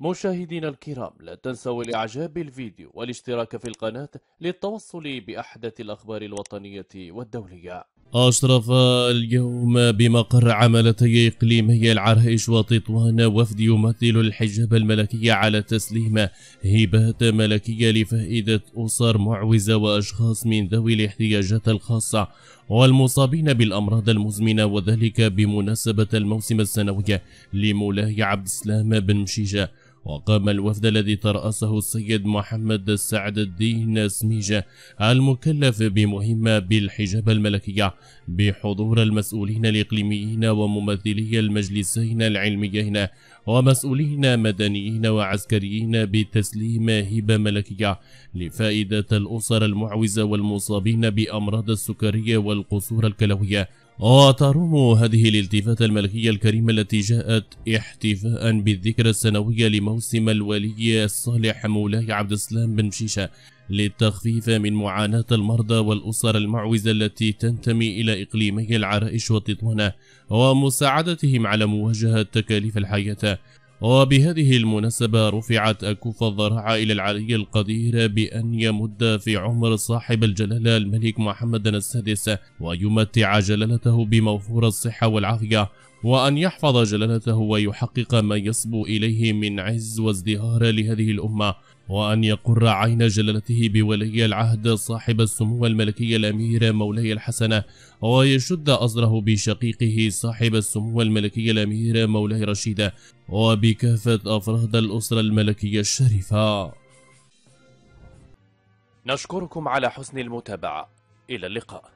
مشاهدينا الكرام لا تنسوا الإعجاب بالفيديو والاشتراك في القناة للتوصل بأحدث الأخبار الوطنية والدولية أشرف اليوم بمقر عملتي إقليمي العرائش وتطوان وفد يمثل الحجاب الملكي على تسليم هبات ملكية لفائدة أسر معوزة وأشخاص من ذوي الاحتياجات الخاصة والمصابين بالأمراض المزمنة وذلك بمناسبة الموسم السنوي لمولاي عبد السلام بن مشيجة وقام الوفد الذي ترأسه السيد محمد سعد الدين سميجة المكلف بمهمة بالحجاب الملكية بحضور المسؤولين الإقليميين وممثلي المجلسين العلميين ومسؤولين مدنيين وعسكريين بتسليم هبة ملكية لفائدة الأسر المعوزة والمصابين بأمراض السكرية والقصور الكلوية وتروم هذه الالتفاتة الملكية الكريمة التي جاءت احتفاء بالذكرى السنوية لموسم الولي الصالح مولاي عبد السلام بن مشيشة للتخفيف من معاناة المرضى والأسر المعوزة التي تنتمي إلى إقليمي العرائش والتطوانة ومساعدتهم على مواجهة تكاليف الحياة وبهذه المناسبة رفعت أكوف الضراعة إلى العلي القدير بأن يمد في عمر صاحب الجلالة الملك محمد السادس ويمتع جلالته بموفور الصحة والعافية وأن يحفظ جلالته ويحقق ما يصبو إليه من عز وازدهار لهذه الأمة وأن يقر عين جلالته بولي العهد صاحب السمو الملكي الأمير مولاي الحسن ويشد أزره بشقيقه صاحب السمو الملكي الأمير مولاي رشيد وبكافة أفراد الأسرة الملكية الشريفة نشكركم على حسن المتابعة إلى اللقاء